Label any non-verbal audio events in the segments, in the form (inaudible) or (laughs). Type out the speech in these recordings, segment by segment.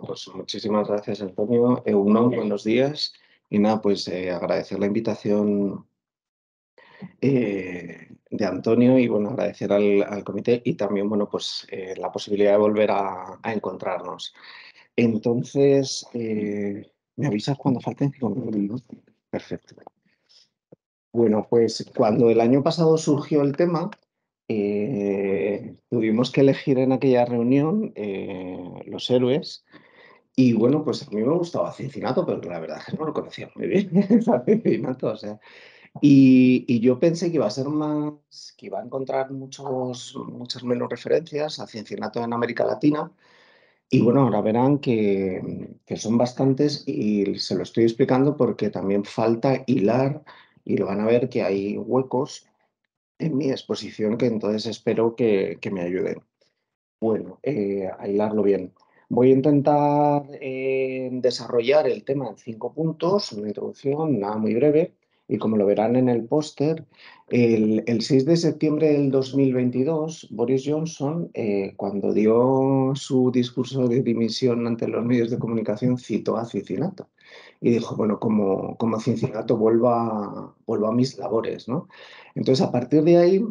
Pues muchísimas gracias, Antonio. un buenos días. Y nada, pues eh, agradecer la invitación eh, de Antonio y bueno, agradecer al, comité y también, bueno, pues eh, la posibilidad de volver a, encontrarnos. Entonces, ¿me avisas cuando falten Perfecto. Bueno, pues cuando el año pasado surgió el tema, tuvimos que elegir en aquella reunión los héroes y bueno, pues a mí me gustaba Cincinnato, pero la verdad es que no lo conocía muy bien, (laughs) o Y, yo pensé que iba a ser más, que iba a encontrar muchos, muchas menos referencias a Cincinnato en América Latina. Y bueno, ahora verán que, son bastantes y se lo estoy explicando porque también falta hilar y lo van a ver que hay huecos en mi exposición que entonces espero que, me ayuden. Bueno, eh, a hilarlo bien. Voy a intentar eh, desarrollar el tema en cinco puntos, una introducción, nada muy breve, y como lo verán en el póster, el, 6 de septiembre del 2022, Boris Johnson, eh, cuando dio su discurso de dimisión ante los medios de comunicación, citó a Cincinnato y dijo, bueno, como, como Cincinnato vuelva, vuelvo a mis labores. ¿no? Entonces, a partir de ahí,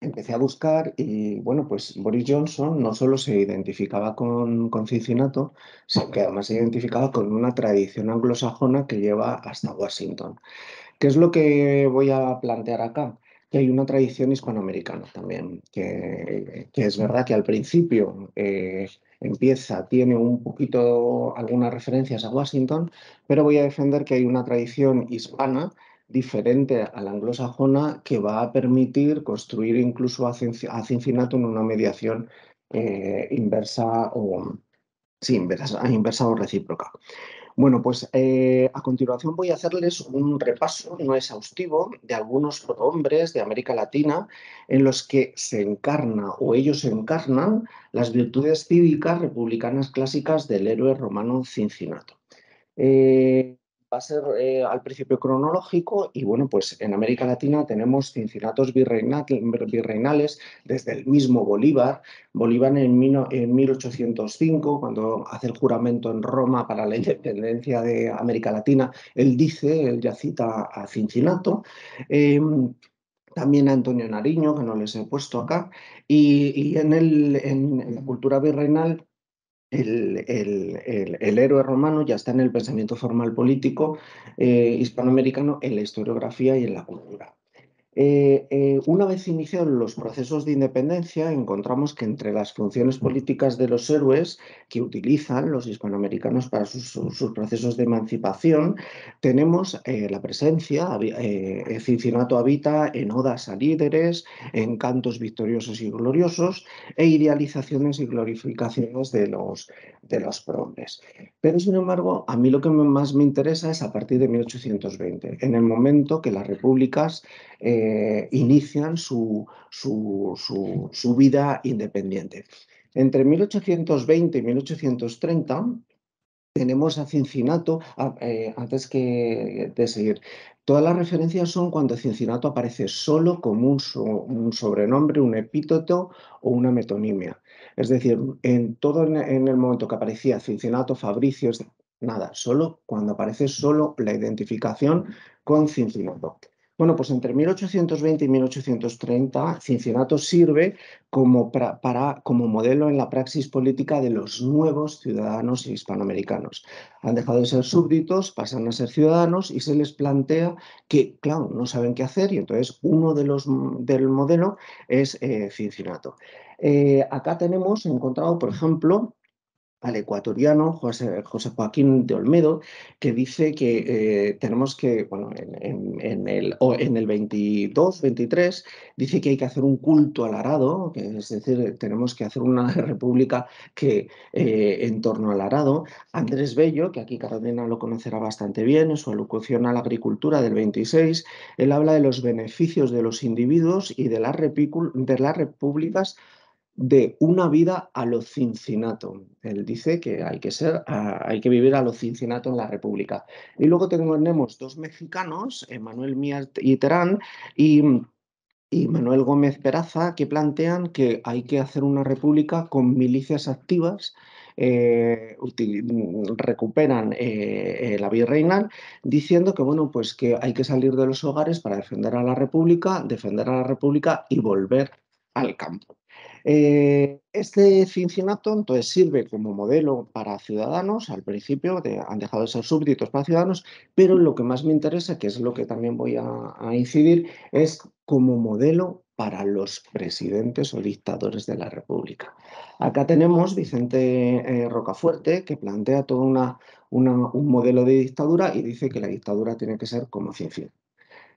empecé a buscar y bueno, pues Boris Johnson no solo se identificaba con, con Cincinnato, sino que además se identificaba con una tradición anglosajona que lleva hasta Washington. ¿Qué es lo que voy a plantear acá? Que hay una tradición hispanoamericana también, que, es verdad que al principio eh, empieza, tiene un poquito algunas referencias a Washington, pero voy a defender que hay una tradición hispana diferente a la anglosajona que va a permitir construir incluso a en una mediación eh, inversa o inversa, inversa o recíproca. Bueno, pues eh, a continuación voy a hacerles un repaso no exhaustivo de algunos hombres de América Latina en los que se encarna o ellos encarnan las virtudes cívicas republicanas clásicas del héroe romano Cincinnato. Eh, va a ser eh, al principio cronológico y bueno, pues en América Latina tenemos cincinatos virreinales desde el mismo Bolívar. Bolívar en, 1805, cuando hace el juramento en Roma para la independencia de América Latina, él dice, él ya cita a cincinato, em, también a Antonio Nariño, que no les he puesto acá, y, en, en, la cultura virreinal el, héroe romano ya está en el pensamiento formal político eh, hispanoamericano, en la historiografía y en la cultura. Eh, eh, una vez iniciados los procesos de independencia, encontramos que entre las funciones políticas de los héroes que utilizan los hispanoamericanos para sus, procesos de emancipación, tenemos eh, la presencia, Cincinnato habita en odas a líderes, en cantos victoriosos y gloriosos, e idealizaciones y glorificaciones de los, de los progres. Pero sin embargo, a mí lo que más me interesa es a partir de 1820, en el momento que las repúblicas eh, inician su, vida independiente. Entre 1820 y 1830, tenemos a Cincinato, eh, antes que de seguir, todas las referencias son cuando Cincinato aparece solo como un, sobrenombre, un epíteto o una metonimia. Es decir, en todo en, el momento que aparecía Cincinato, Fabricio, nada, solo cuando aparece solo la identificación con Cincinato. Bueno, pues entre 1820 y 1830, Cincinnato sirve como, modelo en la praxis política de los nuevos ciudadanos hispanoamericanos. Han dejado de ser súbditos, pasan a ser ciudadanos y se les plantea que, claro, no saben qué hacer y entonces uno de los, del modelo es eh, eh acá tenemos encontrado, por ejemplo, al ecuatoriano José, Joaquín de Olmedo, que dice que eh, tenemos que, bueno, en, el, en el 22, 23, dice que hay que hacer un culto al arado, es decir, tenemos que hacer una (laughs) república que eh, en torno al arado. Andrés Bello, que aquí Carolina lo conocerá bastante bien, en su alocución a la agricultura del 26, él habla de los beneficios de los individuos y de de las repúblicas de una vida a los cincinato. Él dice que hay que ser, hay que vivir a los cincinato en la República. Y luego tenemos dos mexicanos, Manuel Mier y Terán, y Manuel Gómez Peraza que plantean que hay que hacer una república con milicias activas. Eh, recuperan eh, la virreinal diciendo que bueno pues que hay que salir de los hogares para defender a la república defender a la república y volver al campo eh, este Cincinnato entonces sirve como modelo para ciudadanos. Al principio han dejado de ser súbditos para ciudadanos, pero lo que más me interesa, que es lo que también voy a, incidir, es como modelo para los presidentes o dictadores de la República. Acá tenemos Vicente eh, Rocafuerte, que plantea todo un modelo de dictadura y dice que la dictadura tiene que ser como Cincinnati.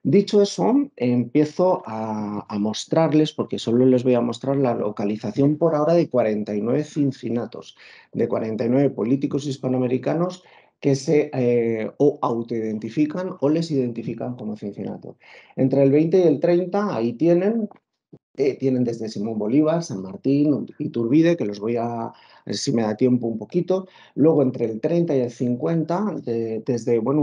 Dicho eso, empiezo a, mostrarles, porque solo les voy a mostrar la localización por ahora de 49 cincinatos, de 49 políticos hispanoamericanos que se eh, o autoidentifican o les identifican como cincinato. Entre el 20 y el 30, ahí tienen tienen desde Simón Bolívar, San Martín, y Turbide, que los voy a, si me da tiempo un poquito. Luego, entre el 30 y el 50, desde bueno,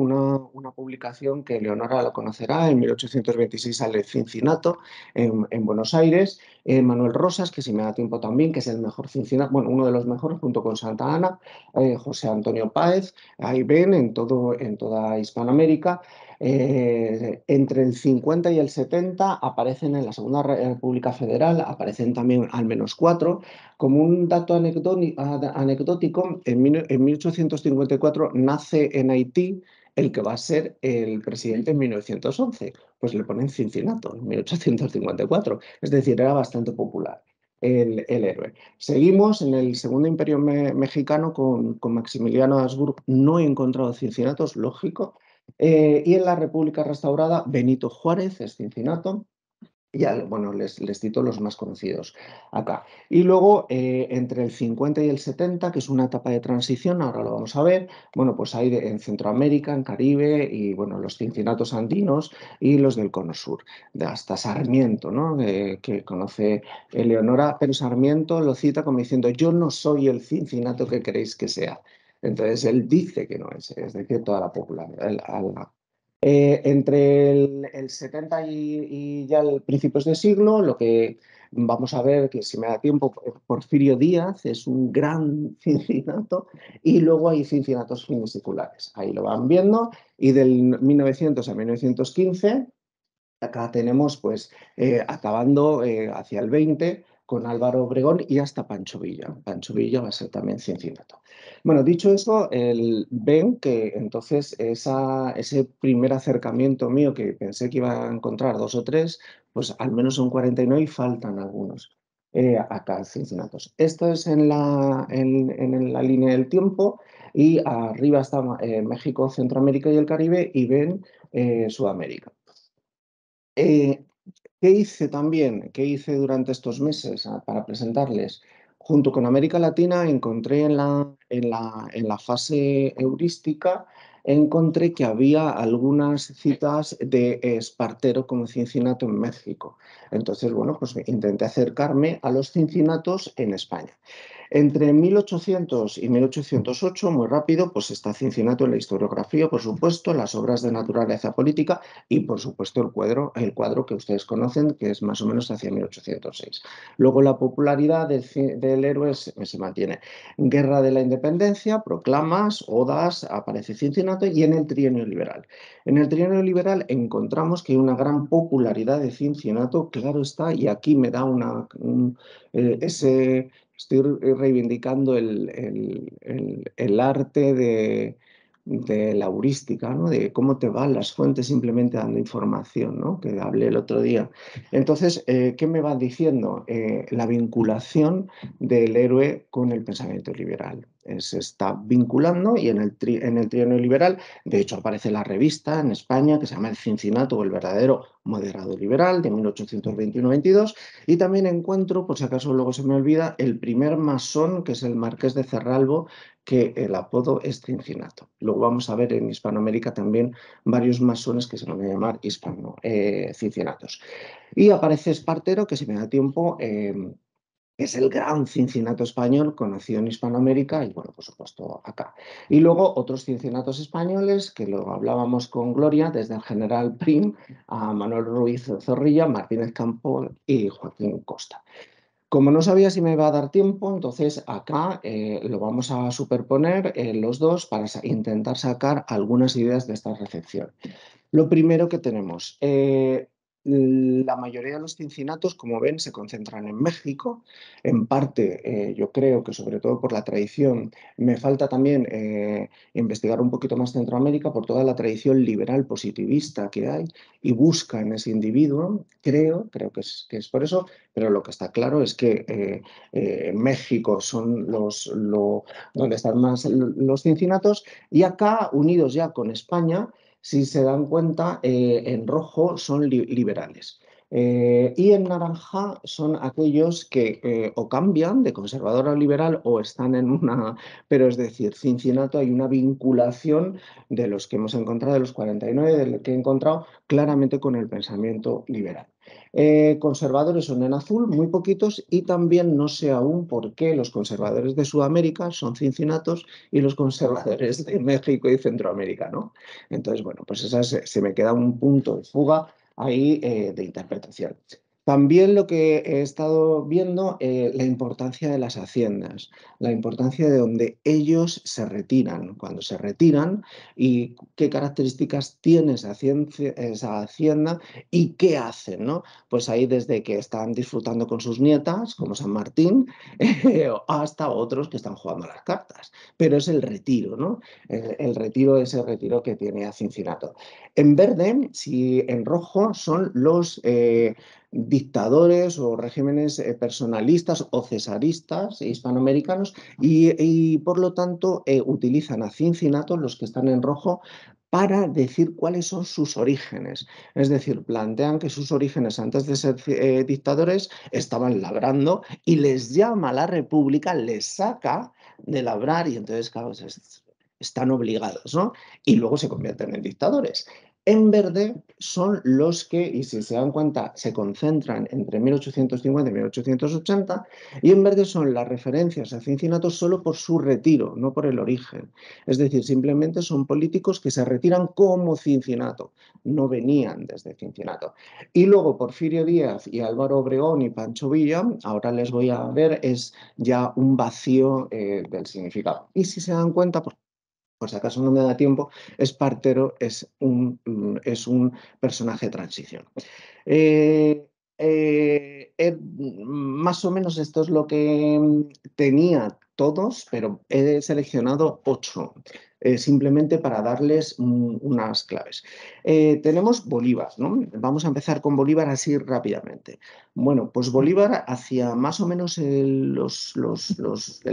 una, publicación que Leonora lo conocerá, en 1826 sale Cincinato, en, Buenos Aires. Eh, Manuel Rosas, que si me da tiempo también, que es el mejor Cincinato, bueno, uno de los mejores, junto con Santa Ana, eh, José Antonio Páez, ahí ven, en, todo, en toda Hispanoamérica. Eh, entre el 50 y el 70 aparecen en la Segunda República Federal, aparecen también al menos cuatro. Como un dato anecdótico, en, 1854 nace en Haití el que va a ser el presidente en 1911. Pues le ponen Cincinnato en 1854. Es decir, era bastante popular. El, héroe. Seguimos en el Segundo Imperio Mexicano con, Maximiliano de Habsburgo. No he encontrado Cincinnatos, lógico, eh, y en la República Restaurada, Benito Juárez, cincinato, Ya, bueno, les, cito los más conocidos acá. Y luego, eh, entre el 50 y el 70, que es una etapa de transición, ahora lo vamos a ver, bueno, pues hay en Centroamérica, en Caribe, y bueno, los cincinatos andinos y los del Cono Sur, hasta Sarmiento, ¿no? que conoce Eleonora, pero Sarmiento lo cita como diciendo, yo no soy el cincinato que creéis que sea. Entonces él dice que no es, es decir, toda la popularidad. Eh, entre el, 70 y, ya el principios de siglo, lo que vamos a ver, que si me da tiempo, eh, Porfirio Díaz es un gran (laughs) cincinato y luego hay cincinatos finisiculares. Ahí lo van viendo y del 1900 a 1915, acá tenemos pues eh, acabando hacia el 20, con Álvaro Obregón y hasta Pancho Villa. Pancho mm. Villa va a ser también Cincinnato. Bueno, dicho eso, el, ven que entonces ese primer acercamiento mío que pensé que iba a encontrar dos o tres, pues al menos son 49 y faltan algunos eh, acá Cincinnati. Esto es en la, en, en la línea del tiempo y arriba está eh, México, Centroamérica y el Caribe y ven eh, Sudamérica. Eh, ¿Qué hice también? ¿Qué hice durante estos meses ah, para presentarles? Junto con América Latina encontré en la, en la, fase heurística encontré que había algunas citas de Espartero como cincinato en México. Entonces, bueno, pues intenté acercarme a los cincinatos en España. Entre 1800 y 1808, muy rápido, pues está Cincinnato en la historiografía, por supuesto, las obras de naturaleza política y, por supuesto, el cuadro, el cuadro que ustedes conocen, que es más o menos hacia 1806. Luego la popularidad del, héroe se, mantiene. Guerra de la Independencia, proclamas, odas, aparece Cincinnato y en el trienio liberal. En el trienio liberal encontramos que hay una gran popularidad de Cincinnato, claro está, y aquí me da una, eh, ese estoy reivindicando el, arte de, la heurística, de cómo te van las fuentes simplemente dando información, ¿no? que hablé el otro día. Entonces, eh, ¿qué me va diciendo? Eh, la vinculación del héroe con el pensamiento liberal. Eh, se está vinculando y en el, tri, en el trienio liberal, de hecho, aparece la revista en España que se llama El Cincinato o el verdadero moderado liberal de 1821-22 y también encuentro, por si acaso luego se me olvida, el primer masón que es el marqués de Cerralbo que el apodo es Cincinato. Luego vamos a ver en Hispanoamérica también varios masones que se van a llamar hispano, eh, Cincinatos. Y aparece Espartero, que si me da tiempo eh, es el gran cincinato español conocido en Hispanoamérica y, bueno, por supuesto, acá. Y luego otros cincinatos españoles que lo hablábamos con Gloria, desde el general Prim a Manuel Ruiz Zorrilla, Martínez Campón y Joaquín Costa. Como no sabía si me iba a dar tiempo, entonces acá eh, lo vamos a superponer eh, los dos para intentar sacar algunas ideas de esta recepción. Lo primero que tenemos, eh, la mayoría de los cincinatos, como ven, se concentran en México. En parte, eh, yo creo que sobre todo por la tradición, me falta también eh, investigar un poquito más Centroamérica por toda la tradición liberal positivista que hay y busca en ese individuo, creo, creo que es, por eso, pero lo que está claro es que eh, México son los donde están más los cincinatos y acá, unidos ya con España, si se dan cuenta, eh, en rojo son liberales. Eh, y en naranja son aquellos que eh, o cambian de conservador a liberal o están en una, pero es decir, Cincinnati hay una vinculación de los que hemos encontrado, de los 49 de que he encontrado, claramente con el pensamiento liberal. Eh, conservadores son en azul, muy poquitos, y también no sé aún por qué los conservadores de Sudamérica son cincinatos y los conservadores de México y Centroamérica, ¿no? Entonces, bueno, pues esa se, me queda un punto de fuga ahí eh, de interpretación. También lo que he estado viendo, es eh, la importancia de las haciendas, la importancia de donde ellos se retiran, cuando se retiran y qué características tiene esa, hacienda y qué hacen, ¿no? Pues ahí desde que están disfrutando con sus nietas, como San Martín, (laughs) hasta otros que están jugando las cartas. Pero es el retiro, ¿no? El, retiro es el retiro que tiene a Cincinnato. En verde, si en rojo, son los... Eh, dictadores o regímenes eh, personalistas o cesaristas e hispanoamericanos y, por lo tanto eh, utilizan a Cincinnati, los que están en rojo, para decir cuáles son sus orígenes. Es decir, plantean que sus orígenes antes de ser eh, dictadores estaban labrando y les llama la República, les saca de labrar y entonces, están obligados, ¿no? Y luego se convierten en dictadores. En verde son los que, y si se dan cuenta, se concentran entre 1850 y 1880, y en verde son las referencias a cincinato solo por su retiro, no por el origen. Es decir, simplemente son políticos que se retiran como cincinato, no venían desde cincinato. Y luego Porfirio Díaz y Álvaro Obregón y Pancho Villa, ahora les voy a ver, es ya un vacío eh, del significado. Y si se dan cuenta, pues por si acaso no me da tiempo, Espartero es un, mm, es un personaje de transición. Eh, eh, mm, más o menos esto es lo que mm, tenía todos, pero he seleccionado ocho, eh, simplemente para darles mm, unas claves. Eh, tenemos Bolívar, ¿no? Vamos a empezar con Bolívar así rápidamente. Bueno, pues Bolívar hacia más o menos el, los,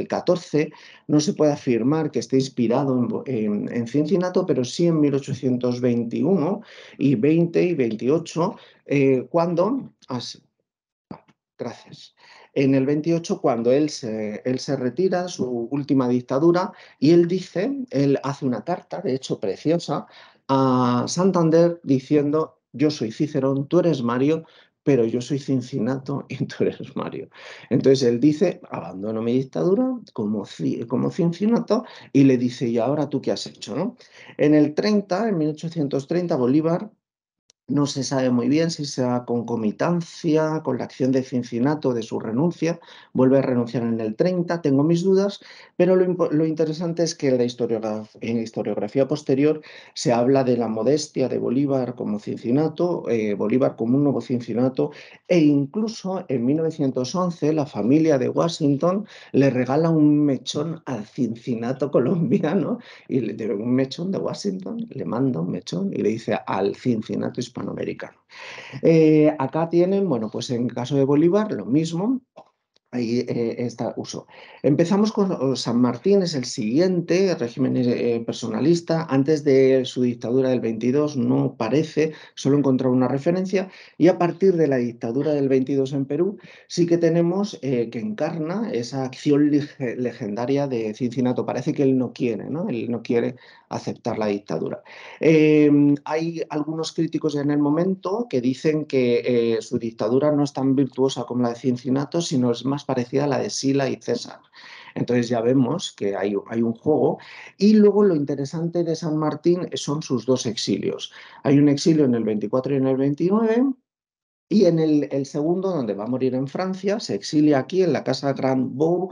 14 no se puede afirmar que esté inspirado en, en, pero sí en 1821 y 20 y 28, eh, cuando... Gracias. En el 28, cuando él se, él se retira, su última dictadura, y él dice, él hace una carta, de hecho preciosa, a Santander diciendo, yo soy Cicerón, tú eres Mario, pero yo soy cincinato y tú eres Mario. Entonces él dice, abandono mi dictadura como, como Cincinnato y le dice, ¿y ahora tú qué has hecho? ¿no? En el 30, en 1830, Bolívar no se sabe muy bien si sea concomitancia con la acción de cincinato de su renuncia, vuelve a renunciar en el 30, tengo mis dudas, pero lo, interesante es que en la historiografía posterior se habla de la modestia de Bolívar como cincinato, eh, Bolívar como un nuevo cincinato, e incluso en 1911 la familia de Washington le regala un mechón al Cincinnato colombiano, y le, un mechón de Washington, le manda un mechón y le dice al Cincinato hispano americano. Eh, acá tienen, bueno, pues en caso de Bolívar, lo mismo. Ahí eh, está uso. Empezamos con San Martín, es el siguiente régimen eh, personalista. Antes de su dictadura del 22 no parece, solo encontrar una referencia. Y a partir de la dictadura del 22 en Perú, sí que tenemos que encarna esa acción legendaria de Cincinnati, Parece que él no quiere, ¿no? Él no quiere aceptar la dictadura. Em, hay algunos críticos en el momento que dicen que eh, su dictadura no es tan virtuosa como la de Cincinnato, sino es más parecida a la de Sila y César. Entonces ya vemos que hay, un juego. Y luego lo interesante de San Martín son sus dos exilios. Hay un exilio en el 24 y en el 29. Y en el, el segundo, donde va a morir en Francia, se exilia aquí en la casa Grand Bourg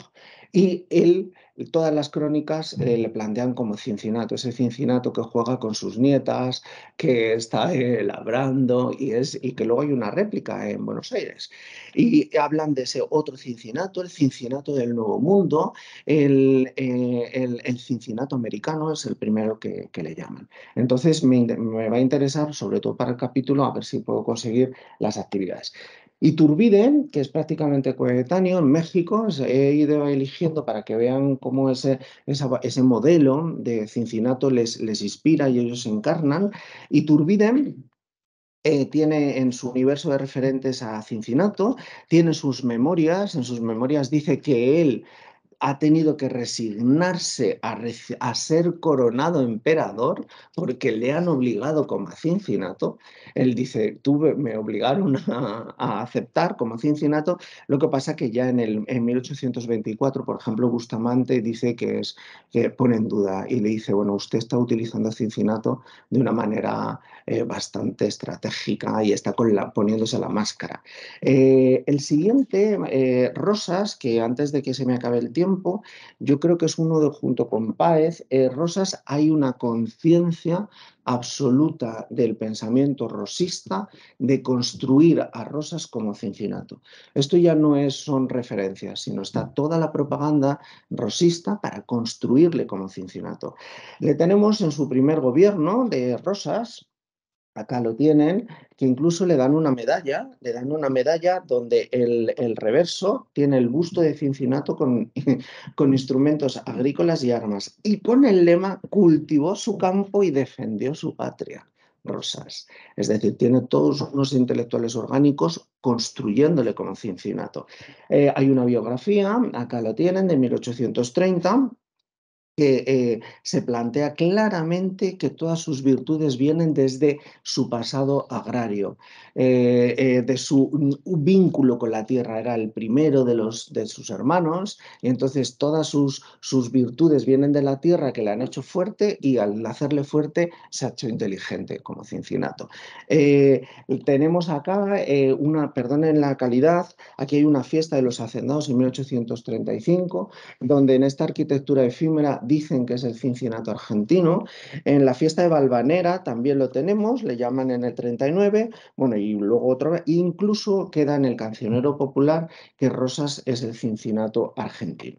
y él todas las crónicas eh, le plantean como Cincinato, ese Cincinato que juega con sus nietas, que está eh, labrando y, es, y que luego hay una réplica en Buenos Aires. Y hablan de ese otro Cincinato, el Cincinato del Nuevo Mundo, el, eh, Cincinato americano es el primero que, le llaman. Entonces me va a interesar, sobre todo para el capítulo, a ver si puedo conseguir las actividades. Iturbide, que es prácticamente coetáneo en México, he ido eligiendo para que vean cómo ese, ese modelo de Cincinnato les, les inspira y ellos se encarnan. Iturbide eh, tiene en su universo de referentes a Cincinnato, tiene sus memorias, en sus memorias dice que él ha tenido que resignarse a, ser coronado emperador porque le han obligado como a Él dice, tuve, me obligaron a, aceptar como a Lo que pasa que ya en, el, 1824, por ejemplo, Bustamante dice que, es, que pone en duda y le dice, bueno, usted está utilizando a Cincinnato de una manera eh, bastante estratégica y está poniéndose la máscara. Eh, el siguiente, eh, Rosas, que antes de que se me acabe el tiempo, yo creo que es uno de, junto con Páez, eh, Rosas, hay una conciencia absoluta del pensamiento rosista de construir a Rosas como cincinato. Esto ya no es, son referencias, sino está toda la propaganda rosista para construirle como cincinato. Le tenemos en su primer gobierno de Rosas, acá lo tienen, que incluso le dan una medalla, le dan una medalla donde el, el reverso tiene el busto de Cincinnato con, (laughs) con, instrumentos agrícolas y armas, y con el lema cultivó su campo y defendió su patria. Rosas. Es decir, tiene todos unos intelectuales orgánicos construyéndole con Cincinnato. Eh, hay una biografía, acá lo tienen, de 1830 que eh, se plantea claramente que todas sus virtudes vienen desde su pasado agrario, eh, eh, de su mm, vínculo con la tierra, era el primero de, los, de sus hermanos, y entonces todas sus, sus virtudes vienen de la tierra que le han hecho fuerte y al hacerle fuerte se ha hecho inteligente, como cincinato. tenemos acá una, perdón en la calidad, aquí hay una fiesta de los hacendados en 1835, donde en esta arquitectura efímera dicen que es el cincinato argentino. En la fiesta de Valvanera también lo tenemos, le llaman en el 39, bueno, y luego otra vez, incluso queda en el cancionero popular que Rosas es el cincinato argentino.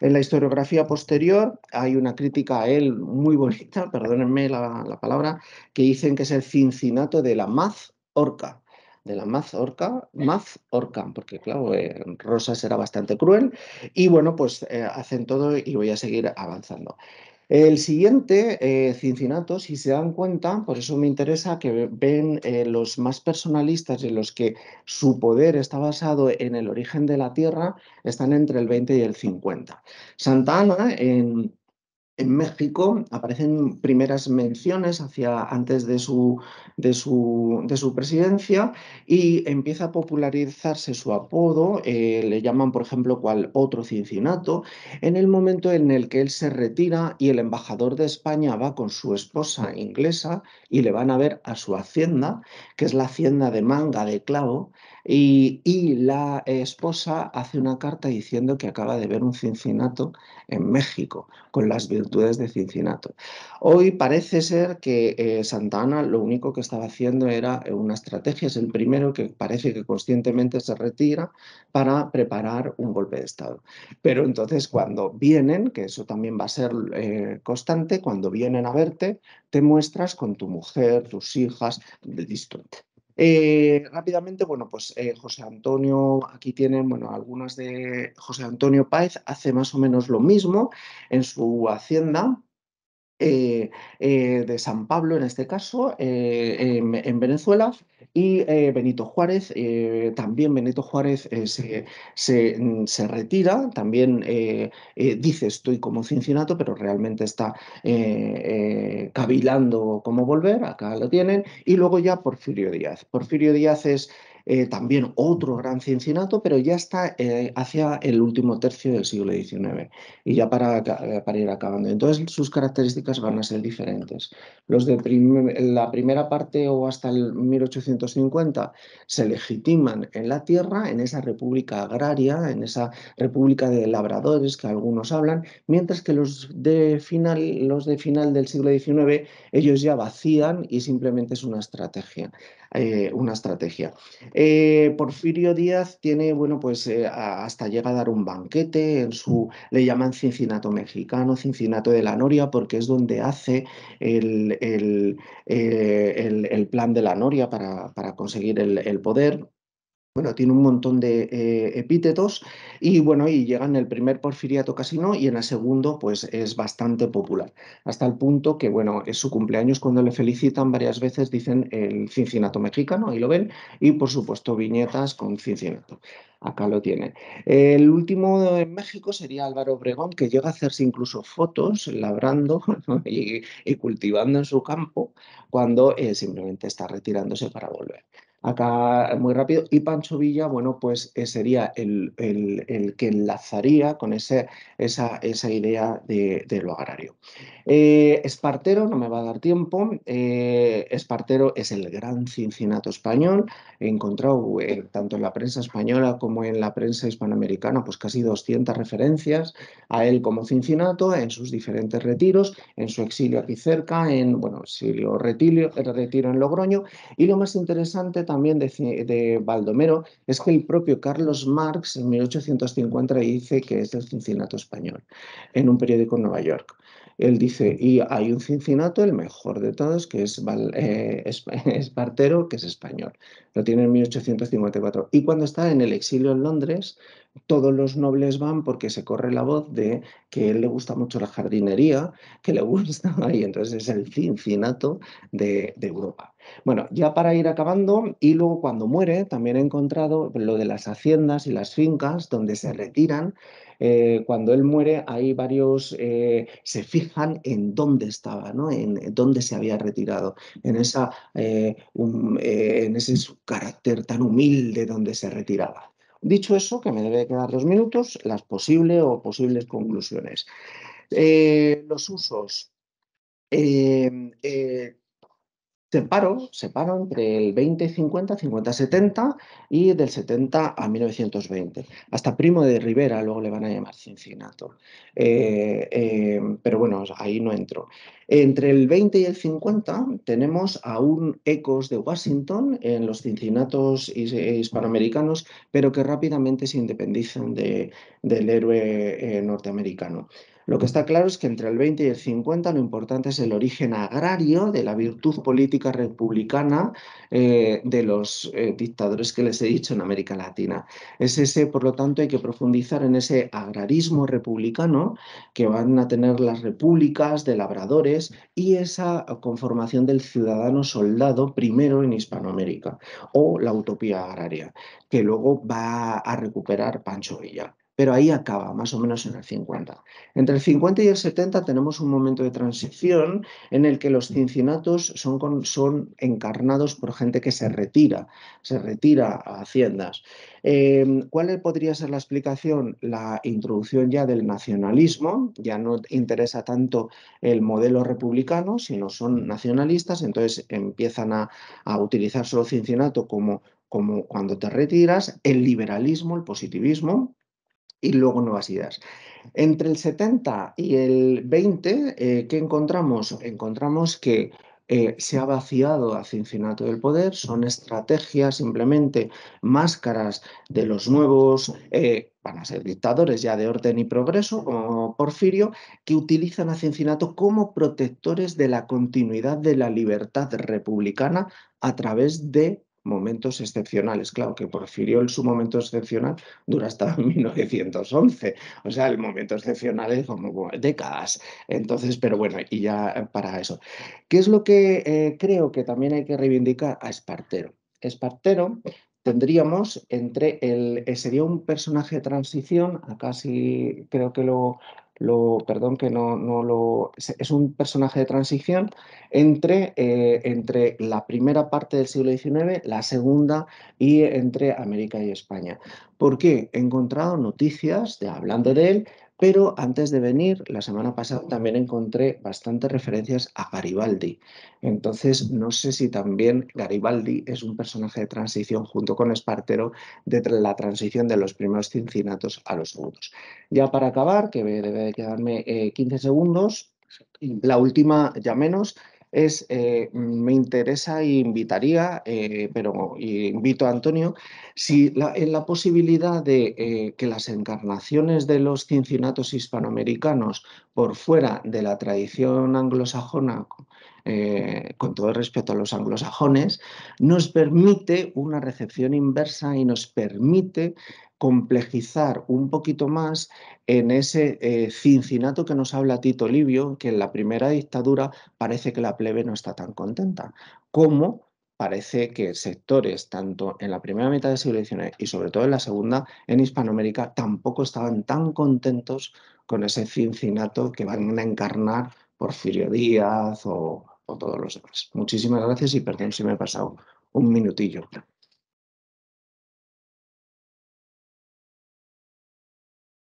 En la historiografía posterior hay una crítica a él muy bonita, perdónenme la, palabra, que dicen que es el cincinato de la Maz Orca de la Maz Orca, porque claro, eh, rosa Rosas bastante cruel, y bueno, pues eh, hacen todo y voy a seguir avanzando. El siguiente, eh, cincinato, si se dan cuenta, por eso me interesa que ven los más personalistas en los que su poder está basado en el origen de la tierra, están entre el 20 y el 50. Santa Ana, en en México aparecen primeras menciones hacia antes de su, de su, de su presidencia y empieza a popularizarse su apodo, eh, le llaman por ejemplo cual otro cincinato, en el momento en el que él se retira y el embajador de España va con su esposa inglesa y le van a ver a su hacienda, que es la hacienda de manga de clavo, y, y la esposa hace una carta diciendo que acaba de ver un cincinato en México, con las virtudes de Cincinnato. Hoy parece ser que eh, Santa Ana lo único que estaba haciendo era eh, una estrategia, es el primero que parece que conscientemente se retira para preparar un golpe de Estado. Pero entonces cuando vienen, que eso también va a ser eh, constante, cuando vienen a verte, te muestras con tu mujer, tus hijas, distinto. Eh, rápidamente, bueno, pues eh, José Antonio, aquí tienen, bueno, algunas de José Antonio Páez hace más o menos lo mismo en su hacienda, eh, eh, de San Pablo, en este caso, eh, en, Venezuela, y Benito Juárez, también Benito Juárez se, mm, se, retira, también dice estoy como Cincinnato, pero realmente está cavilando cómo volver, acá lo tienen, y luego ya Porfirio Díaz. Porfirio Díaz es... Eh, también otro gran cincinato pero ya está eh, hacia el último tercio del siglo XIX y ya para, eh, para, ir acabando. Entonces sus características van a ser diferentes. Los de la primera parte o hasta el 1850 se legitiman en la tierra, en esa república agraria, en esa república de labradores que algunos hablan, mientras que los de final, los de final del siglo XIX ellos ya vacían y simplemente es una estrategia. Eh, una estrategia. Eh, Porfirio Díaz tiene, bueno, pues eh, hasta llega a dar un banquete en su, le llaman Cincinato mexicano, Cincinato de la Noria, porque es donde hace el, plan de la Noria para, para conseguir el poder bueno, tiene un montón de eh, epítetos y bueno, y llega en el primer porfiriato casino y en el segundo pues es bastante popular, hasta el punto que bueno, es su cumpleaños cuando le felicitan varias veces dicen el Cincinato mexicano, ahí lo ven, y por supuesto viñetas con Cincinato. Acá lo tiene. El último en México sería Álvaro Obregón, que llega a hacerse incluso fotos labrando (laughs) y, cultivando en su campo cuando eh, simplemente está retirándose para volver acá muy rápido. Y Pancho Villa, bueno, pues eh, sería el, que enlazaría con ese, esa, idea de, lo agrario. Eh, Espartero, no me va a dar tiempo, eh, Espartero es el gran cincinato español, He encontrado tanto en la prensa española como en la prensa hispanoamericana, pues casi 200 referencias a él como cincinato en sus diferentes retiros, en su exilio aquí cerca, en, bueno, exilio, retilio, retiro en Logroño, y lo más interesante también de, Baldomero es que el propio Carlos Marx en 1850 dice que es el Cincinato español, en un periódico en Nueva York. Él dice, y hay un Cincinato, el mejor de todos, que es eh, Espartero, (laughs) que es español. Lo tiene en 1854. Y cuando está en el exilio en Londres, todos los nobles van porque se corre la voz de que él le gusta mucho la jardinería, que le (laughs) gusta, y entonces es el Cincinato de Europa. Bueno, ya para ir acabando, y luego cuando muere, también he encontrado lo de las haciendas y las fincas donde se retiran. Eh, cuando él muere, hay varios, eh, se fijan en dónde estaba, ¿no? en, dónde se había retirado, en, esa, eh, en ese carácter tan humilde donde se retiraba. Dicho eso, que me debe quedar dos minutos, las posibles o posibles conclusiones. los usos. Separo, entre el 20-50, 50-70 y del 70 a 1920. Hasta Primo de Rivera luego le van a llamar Cincinato. Eh, eh, pero bueno, ahí no entro. Entre el 20 y el 50 tenemos aún ecos de Washington en los Cincinatos eh, hispanoamericanos, pero que rápidamente se independizan del héroe norteamericano. Lo que está claro es que entre el 20 y el 50 lo importante es el origen agrario de la virtud política republicana eh, de los eh, dictadores que les he dicho en América Latina. Es ese, por lo tanto, hay que profundizar en ese agrarismo republicano que van a tener las repúblicas de labradores y esa conformación del ciudadano soldado primero en Hispanoamérica o la utopía agraria, que luego va a recuperar Pancho Villa pero ahí acaba, más o menos en el 50. Entre el 50 y el 70 tenemos un momento de transición en el que los cincinatos son, son encarnados por gente que se retira, se retira a haciendas. Em, ¿Cuál podría ser la explicación? La introducción ya del nacionalismo, ya no interesa tanto el modelo republicano, sino son nacionalistas, entonces empiezan a, utilizar solo cincinato como como cuando te retiras, el liberalismo, el positivismo, y luego nuevas ideas. Entre el 70 y el 20, eh, ¿qué encontramos? Encontramos que eh, se ha vaciado a Cincinnato del poder, son estrategias simplemente máscaras de los nuevos, eh, van a ser dictadores ya de orden y progreso, como Porfirio, que utilizan a Cincinnato como protectores de la continuidad de la libertad republicana a través de momentos excepcionales. Claro, que Porfirio en su momento excepcional dura hasta 1911. (laughs) O sea, el momento excepcional es como décadas. Entonces, pero bueno, y ya eh, para eso. ¿Qué es lo que eh, creo que también hay que reivindicar a Espartero? Espartero tendríamos entre el eh, sería un personaje de transición, acá casi... creo que lo perdón que no, lo, es un personaje de transición entre, eh, entre la primera parte del siglo XIX, la segunda y entre América y España. porque He encontrado noticias de, hablando de él, pero antes de venir, la semana pasada también encontré bastantes referencias a Garibaldi. Entonces, no sé si también Garibaldi es un personaje de transición junto con Espartero de la transición de los primeros cincinatos a los segundos. Ya para acabar, que debe de quedarme 15 eh, segundos, la última ya menos es, eh, mm, me interesa e invitaría, eh, pero invito a Antonio, si la, en la posibilidad de eh, que las encarnaciones de los cincinatos hispanoamericanos por fuera de la tradición anglosajona eh, con todo respeto a los anglosajones, nos permite una recepción inversa y nos permite complejizar un poquito más en ese eh, cincinato que nos habla Tito Livio, que en la primera dictadura parece que la plebe no está tan contenta, como parece que sectores, tanto en la primera mitad de siglo XIX y sobre todo en la segunda, en Hispanoamérica, tampoco estaban tan contentos con ese cincinato que van a encarnar Porfirio Díaz o, todos los demás. Muchísimas gracias y perdón si me he pasado un minutillo.